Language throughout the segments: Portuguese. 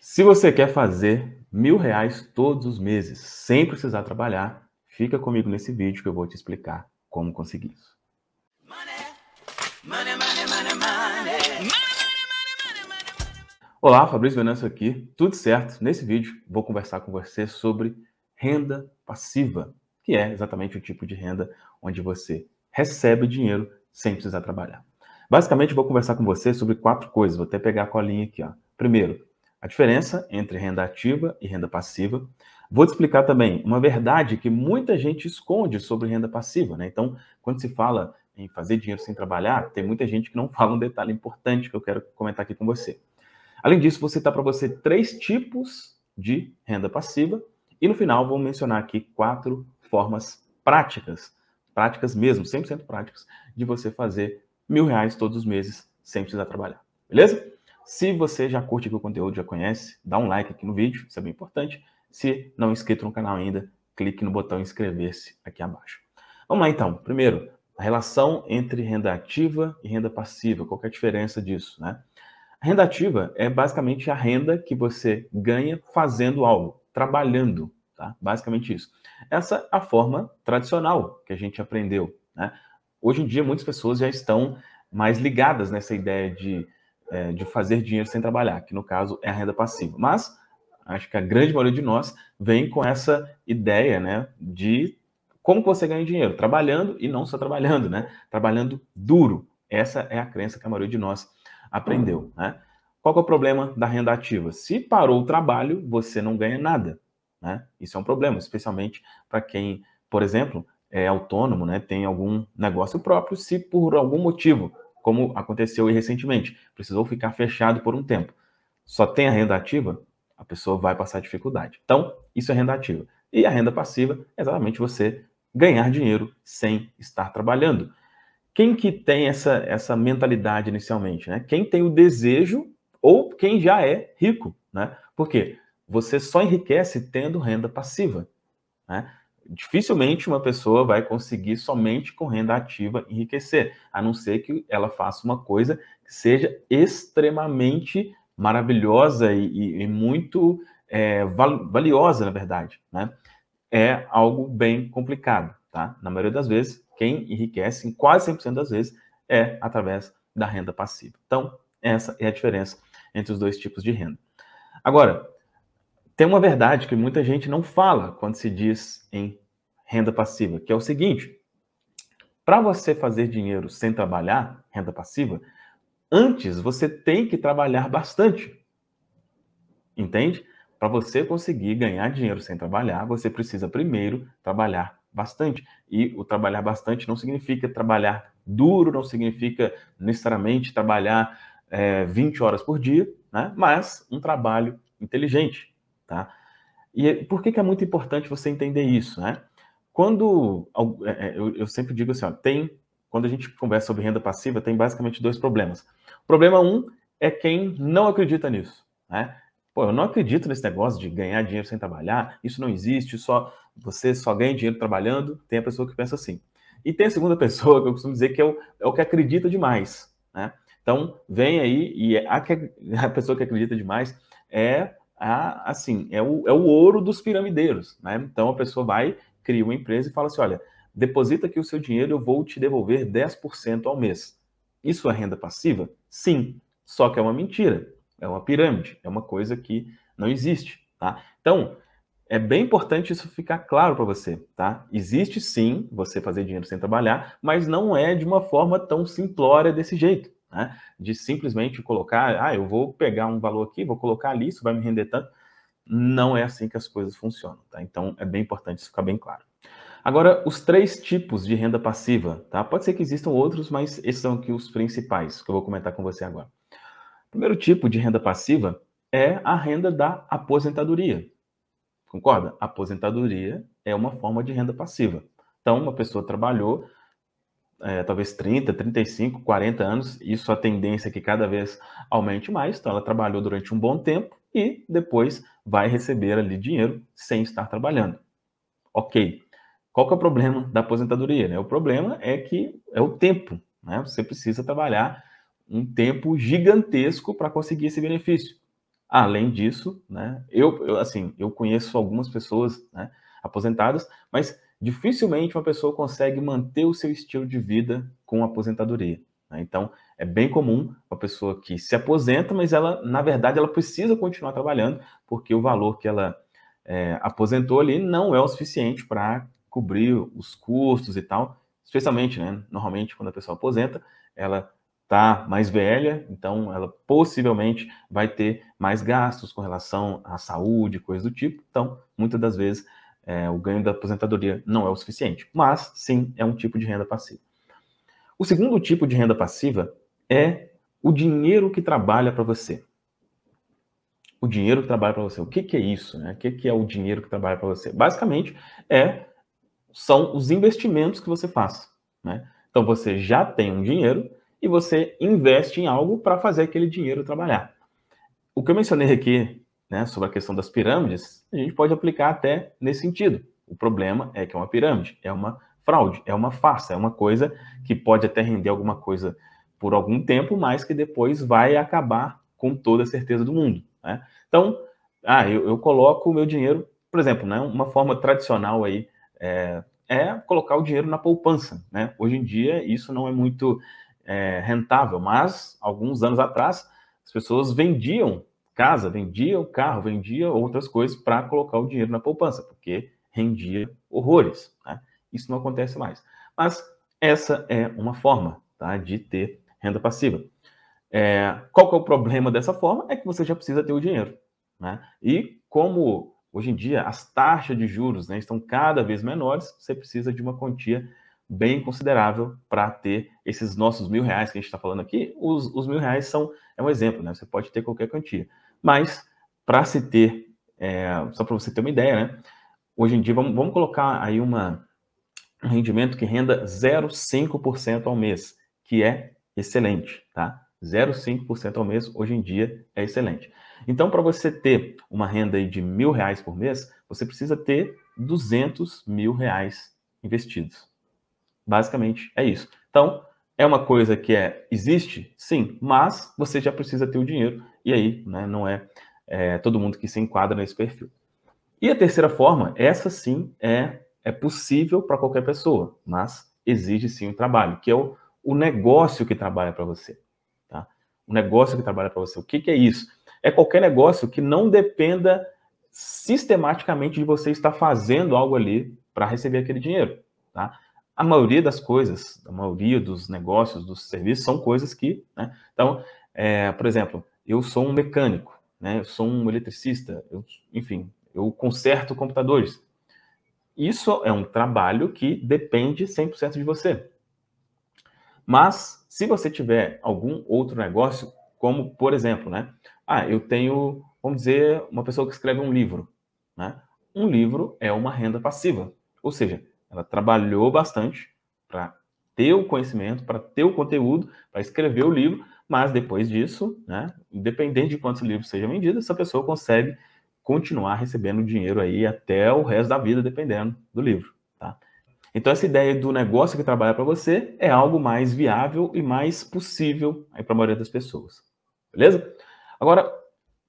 Se você quer fazer mil reais todos os meses, sem precisar trabalhar, fica comigo nesse vídeo que eu vou te explicar como conseguir isso. Olá, Fabrício Venâncio aqui, tudo certo? Nesse vídeo vou conversar com você sobre renda passiva, que é exatamente o tipo de renda onde você recebe dinheiro sem precisar trabalhar. Basicamente, vou conversar com você sobre quatro coisas, vou até pegar a colinha aqui. Ó. Primeiro, a diferença entre renda ativa e renda passiva. Vou te explicar também uma verdade que muita gente esconde sobre renda passiva, né? Então, quando se fala em fazer dinheiro sem trabalhar, tem muita gente que não fala um detalhe importante que eu quero comentar aqui com você. Além disso, vou citar para você três tipos de renda passiva e no final vou mencionar aqui quatro formas práticas, práticas mesmo, 100% práticas, de você fazer mil reais todos os meses sem precisar trabalhar. Beleza? Se você já curte aqui o conteúdo, já conhece, dá um like aqui no vídeo, isso é bem importante. Se não é inscrito no canal ainda, clique no botão inscrever-se aqui abaixo. Vamos lá então. Primeiro, a relação entre renda ativa e renda passiva, qual é a diferença disso, né? A renda ativa é basicamente a renda que você ganha fazendo algo, trabalhando, tá? Basicamente isso. Essa é a forma tradicional que a gente aprendeu, né? Hoje em dia muitas pessoas já estão mais ligadas nessa ideia de é, de fazer dinheiro sem trabalhar, que no caso é a renda passiva. Mas acho que a grande maioria de nós vem com essa ideia né, de como você ganha dinheiro, trabalhando e não só trabalhando, né? Trabalhando duro. Essa é a crença que a maioria de nós aprendeu, né? Qual é o problema da renda ativa? Se parou o trabalho, você não ganha nada, né? Isso é um problema, especialmente para quem, por exemplo, é autônomo, né? Tem algum negócio próprio, se por algum motivo como aconteceu recentemente. Precisou ficar fechado por um tempo. Só tem a renda ativa, a pessoa vai passar dificuldade. Então, isso é renda ativa. E a renda passiva é exatamente você ganhar dinheiro sem estar trabalhando. Quem que tem essa, essa mentalidade inicialmente? Né? Quem tem o desejo ou quem já é rico. Né? Por quê? Você só enriquece tendo renda passiva. Né? dificilmente uma pessoa vai conseguir somente com renda ativa enriquecer, a não ser que ela faça uma coisa que seja extremamente maravilhosa e, e, e muito é, valiosa, na verdade, né? É algo bem complicado, tá? Na maioria das vezes, quem enriquece, em quase 100% das vezes, é através da renda passiva. Então, essa é a diferença entre os dois tipos de renda. Agora, tem uma verdade que muita gente não fala quando se diz em renda passiva, que é o seguinte: para você fazer dinheiro sem trabalhar, renda passiva, antes você tem que trabalhar bastante. Entende? Para você conseguir ganhar dinheiro sem trabalhar, você precisa primeiro trabalhar bastante. E o trabalhar bastante não significa trabalhar duro, não significa necessariamente trabalhar é, eh, 20 horas por dia, né? mas um trabalho inteligente Tá? E por que, que é muito importante você entender isso? Né? Quando é, é, eu, sempre digo assim, ó, tem quando a gente conversa sobre renda passiva, tem basicamente dois problemas. Problema um é quem não acredita nisso. Né? Pô, eu não acredito nesse negócio de ganhar dinheiro sem trabalhar, isso não existe, só você só ganha dinheiro trabalhando. Tem a pessoa que pensa assim. E tem a segunda pessoa que eu costumo dizer que é o, é o que acredita demais. Né? Então, vem aí, e é a, que, a pessoa que acredita demais é a, assim, é o, é o ouro dos piramideiros, né? Então a pessoa vai, cria uma empresa e fala assim, olha, deposita aqui o seu dinheiro, eu vou te devolver 10% ao mês. Isso é renda passiva? Sim, só que é uma mentira, é uma pirâmide, é uma coisa que não existe, tá? Então, é bem importante isso ficar claro para você, tá? Existe sim você fazer dinheiro sem trabalhar, mas não é de uma forma tão simplória desse jeito, né? De simplesmente colocar, ah, eu vou pegar um valor aqui, vou colocar ali, isso vai me render tanto. Não é assim que as coisas funcionam, tá? Então é bem importante isso ficar bem claro. Agora, os três tipos de renda passiva, tá? Pode ser que existam outros, mas esses são aqui os principais que eu vou comentar com você agora. O primeiro tipo de renda passiva é a renda da aposentadoria. Concorda? Aposentadoria é uma forma de renda passiva. Então, uma pessoa trabalhou, é, talvez 30, 35, 40 anos, isso a tendência é que cada vez aumente mais. Então, ela trabalhou durante um bom tempo e depois vai receber ali dinheiro sem estar trabalhando. Ok. Qual que é o problema da aposentadoria? Né? O problema é que é o tempo. Né? Você precisa trabalhar um tempo gigantesco para conseguir esse benefício. Além disso, né, eu, eu assim, eu conheço algumas pessoas né, aposentadas, mas dificilmente uma pessoa consegue manter o seu estilo de vida com aposentadoria. Né? Então, é bem comum uma pessoa que se aposenta, mas ela, na verdade, ela precisa continuar trabalhando, porque o valor que ela é, aposentou ali não é o suficiente para cobrir os custos e tal. Especialmente, né? Normalmente, quando a pessoa aposenta, ela está mais velha, então ela possivelmente vai ter mais gastos com relação à saúde, coisas do tipo. Então, muitas das vezes é, o ganho da aposentadoria não é o suficiente, mas sim é um tipo de renda passiva. O segundo tipo de renda passiva é o dinheiro que trabalha para você. O dinheiro que trabalha para você. O que, que é isso? Né? O que, que é o dinheiro que trabalha para você? Basicamente, é, são os investimentos que você faz. Né? Então, você já tem um dinheiro e você investe em algo para fazer aquele dinheiro trabalhar. O que eu mencionei aqui né, sobre a questão das pirâmides, a gente pode aplicar até nesse sentido. O problema é que é uma pirâmide, é uma fraude, é uma farsa, é uma coisa que pode até render alguma coisa por algum tempo, mas que depois vai acabar com toda a certeza do mundo. Né? Então, ah, eu, eu coloco o meu dinheiro, por exemplo, né, uma forma tradicional aí é, é colocar o dinheiro na poupança. Né? Hoje em dia isso não é muito é, rentável, mas alguns anos atrás as pessoas vendiam casa, vendia o carro, vendia outras coisas para colocar o dinheiro na poupança, porque rendia horrores. Né? Isso não acontece mais. Mas essa é uma forma tá, de ter renda passiva. É, qual que é o problema dessa forma? É que você já precisa ter o dinheiro. Né? E como hoje em dia as taxas de juros né, estão cada vez menores, você precisa de uma quantia bem considerável para ter esses nossos mil reais que a gente está falando aqui. Os, os, mil reais são é um exemplo, né? Você pode ter qualquer quantia. Mas, para se ter, é, só para você ter uma ideia, né? Hoje em dia, vamos, vamos colocar aí uma, um rendimento que renda 0,5% ao mês, que é excelente, tá? 0,5% ao mês, hoje em dia, é excelente. Então, para você ter uma renda aí de mil reais por mês, você precisa ter 200 mil reais investidos. Basicamente, é isso. Então, é uma coisa que é, existe? Sim, mas você já precisa ter o dinheiro e aí, né, não é, é, todo mundo que se enquadra nesse perfil. E a terceira forma, essa sim é, é possível para qualquer pessoa, mas exige sim um trabalho, que é o, o negócio que trabalha para você. Tá? O negócio que trabalha para você. O que, que é isso? É qualquer negócio que não dependa sistematicamente de você estar fazendo algo ali para receber aquele dinheiro. Tá? A maioria das coisas, a maioria dos negócios, dos serviços, são coisas que. Né? Então, é, por exemplo, eu sou um mecânico, né? Eu sou um eletricista, eu, enfim, eu conserto computadores. Isso é um trabalho que depende 100% de você. Mas se você tiver algum outro negócio, como por exemplo, né? Ah, eu tenho, vamos dizer, uma pessoa que escreve um livro, né? Um livro é uma renda passiva, ou seja, ela trabalhou bastante para ter o conhecimento, para ter o conteúdo, para escrever o livro, mas depois disso, né, independente de quantos livros sejam vendidos, essa pessoa consegue continuar recebendo dinheiro aí até o resto da vida, dependendo do livro. Tá? Então, essa ideia do negócio que trabalha para você é algo mais viável e mais possível para a maioria das pessoas. Beleza? Agora,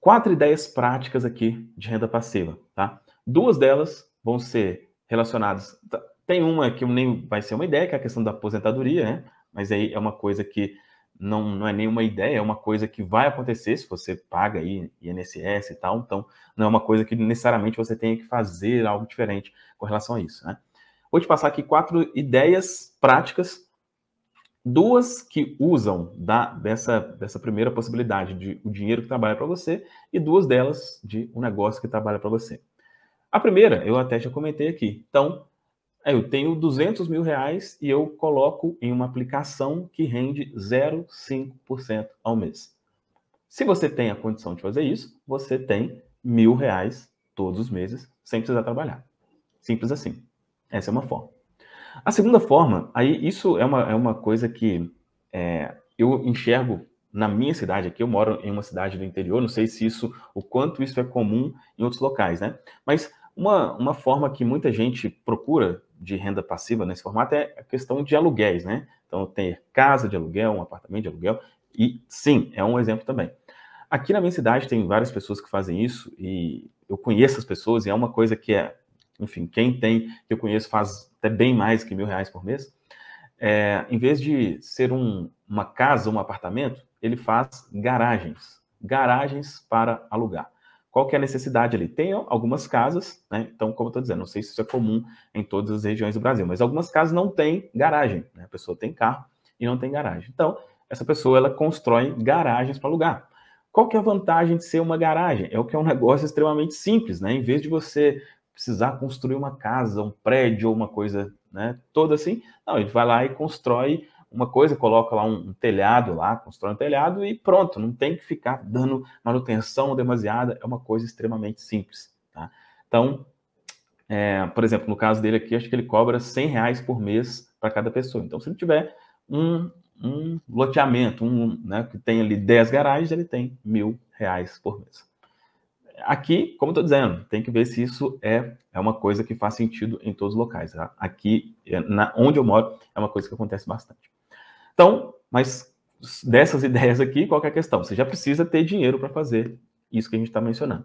quatro ideias práticas aqui de renda passiva. Tá? Duas delas vão ser relacionadas. Tá, tem uma que nem vai ser uma ideia, que é a questão da aposentadoria, né? mas aí é uma coisa que não, não é nenhuma ideia, é uma coisa que vai acontecer se você paga aí INSS e tal, então não é uma coisa que necessariamente você tenha que fazer algo diferente com relação a isso, né? Vou te passar aqui quatro ideias práticas, duas que usam da, dessa, dessa primeira possibilidade de o dinheiro que trabalha para você e duas delas de um negócio que trabalha para você. A primeira, eu até já comentei aqui. Então, é, eu tenho 200 mil reais e eu coloco em uma aplicação que rende 0,5% ao mês. Se você tem a condição de fazer isso, você tem mil reais todos os meses sem precisar trabalhar. Simples assim. Essa é uma forma. A segunda forma, aí isso é uma, é uma coisa que é, eu enxergo na minha cidade aqui, eu moro em uma cidade do interior, não sei se isso, o quanto isso é comum em outros locais, né? Mas uma, uma forma que muita gente procura de renda passiva nesse formato é a questão de aluguéis, né? Então, ter casa de aluguel, um apartamento de aluguel, e sim, é um exemplo também. Aqui na minha cidade tem várias pessoas que fazem isso, e eu conheço as pessoas, e é uma coisa que é, enfim, quem tem, que eu conheço, faz até bem mais que mil reais por mês. É, em vez de ser um, uma casa, um apartamento, ele faz garagens, garagens para alugar. Qual que é a necessidade ali? Tem algumas casas, né? Então, como eu estou dizendo, não sei se isso é comum em todas as regiões do Brasil, mas algumas casas não têm garagem, né? A pessoa tem carro e não tem garagem. Então, essa pessoa, ela constrói garagens para alugar. Qual que é a vantagem de ser uma garagem? É o que é um negócio extremamente simples, né? Em vez de você precisar construir uma casa, um prédio ou uma coisa, né, toda assim, não, ele vai lá e constrói uma coisa, coloca lá um, um, telhado lá, constrói um telhado e pronto, não tem que ficar dando manutenção demasiada, é uma coisa extremamente simples, tá? Então, é, por exemplo, no caso dele aqui, acho que ele cobra 100 reais por mês para cada pessoa. Então, se ele tiver um, um loteamento, um, né, que tem ali 10 garagens, ele tem mil reais por mês. Aqui, como estou dizendo, tem que ver se isso é, é uma coisa que faz sentido em todos os locais. Tá? Aqui, na, onde eu moro, é uma coisa que acontece bastante. Então, mas dessas ideias aqui, qual é a questão? Você já precisa ter dinheiro para fazer isso que a gente está mencionando.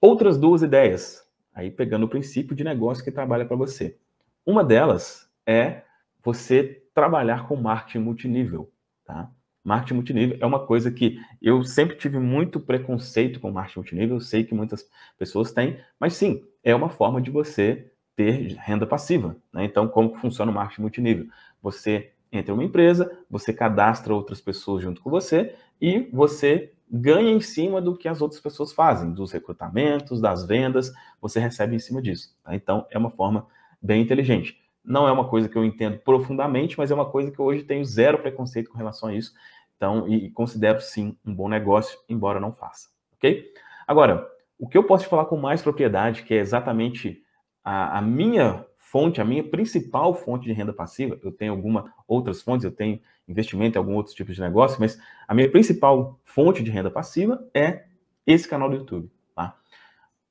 Outras duas ideias, aí pegando o princípio de negócio que trabalha para você. Uma delas é você trabalhar com marketing multinível, tá? Marketing multinível é uma coisa que eu sempre tive muito preconceito com marketing multinível, eu sei que muitas pessoas têm, mas sim, é uma forma de você ter renda passiva. Né? Então, como funciona o marketing multinível? Você entra uma empresa, você cadastra outras pessoas junto com você e você ganha em cima do que as outras pessoas fazem, dos recrutamentos, das vendas, você recebe em cima disso. Tá? Então, é uma forma bem inteligente. Não é uma coisa que eu entendo profundamente, mas é uma coisa que hoje tenho zero preconceito com relação a isso. Então, e, e considero sim um bom negócio, embora não faça. Ok? Agora, o que eu posso te falar com mais propriedade, que é exatamente a, a minha fonte, a minha principal fonte de renda passiva, eu tenho algumas outras fontes, eu tenho investimento em algum outro tipo de negócio, mas a minha principal fonte de renda passiva é esse canal do YouTube. Tá?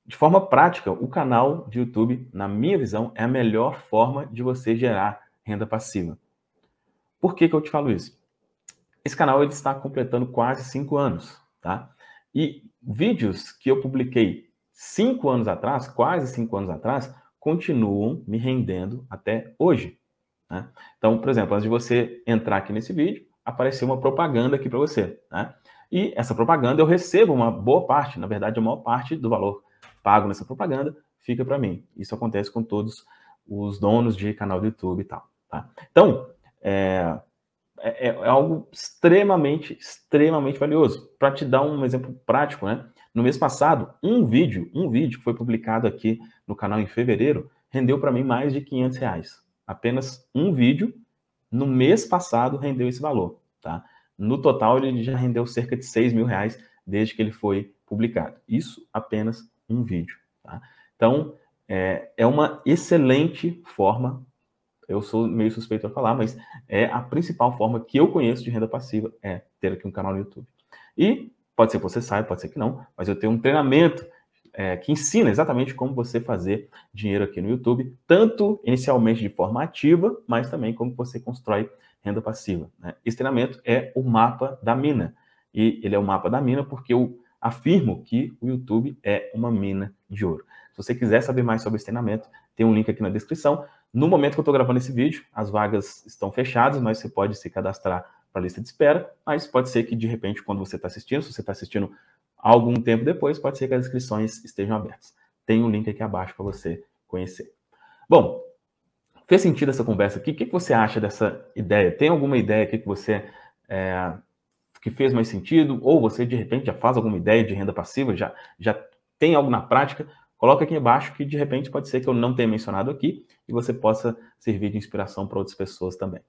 De forma prática, o canal de YouTube, na minha visão, é a melhor forma de você gerar renda passiva. Por que, que eu te falo isso? Esse canal ele está completando quase cinco anos, tá? E vídeos que eu publiquei cinco anos atrás, quase cinco anos atrás, continuam me rendendo até hoje. Né? Então, por exemplo, antes de você entrar aqui nesse vídeo, apareceu uma propaganda aqui para você. Né? E essa propaganda eu recebo uma boa parte, na verdade, a maior parte do valor pago nessa propaganda fica para mim. Isso acontece com todos os donos de canal do YouTube e tal. Tá? Então, é, é, é, algo extremamente, extremamente valioso. Para te dar um exemplo prático, né? No mês passado, um vídeo, um vídeo que foi publicado aqui no canal em fevereiro, rendeu para mim mais de 500 reais. Apenas um vídeo no mês passado rendeu esse valor, tá? No total ele já rendeu cerca de 6 mil reais desde que ele foi publicado. Isso apenas um vídeo, tá? Então é, é uma excelente forma. Eu sou meio suspeito a falar, mas é a principal forma que eu conheço de renda passiva é ter aqui um canal no YouTube. E Pode ser que você saiba, pode ser que não, mas eu tenho um treinamento é, que ensina exatamente como você fazer dinheiro aqui no YouTube, tanto inicialmente de forma ativa, mas também como você constrói renda passiva. Né? Esse treinamento é o mapa da mina. E ele é o mapa da mina porque eu afirmo que o YouTube é uma mina de ouro. Se você quiser saber mais sobre esse treinamento, tem um link aqui na descrição. No momento que eu estou gravando esse vídeo, as vagas estão fechadas, mas você pode se cadastrar para a lista de espera, mas pode ser que de repente, quando você está assistindo, se você está assistindo algum tempo depois, pode ser que as inscrições estejam abertas. Tem um link aqui abaixo para você conhecer. Bom, fez sentido essa conversa aqui? O que, que você acha dessa ideia? Tem alguma ideia aqui que você é, que fez mais sentido? Ou você de repente já faz alguma ideia de renda passiva? Já, já tem algo na prática? Coloca aqui embaixo que de repente pode ser que eu não tenha mencionado aqui e você possa servir de inspiração para outras pessoas também.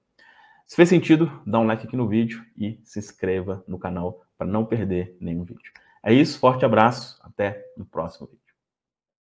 Se fez sentido, dá um like aqui no vídeo e se inscreva no canal para não perder nenhum vídeo. É isso, forte abraço, até o próximo vídeo.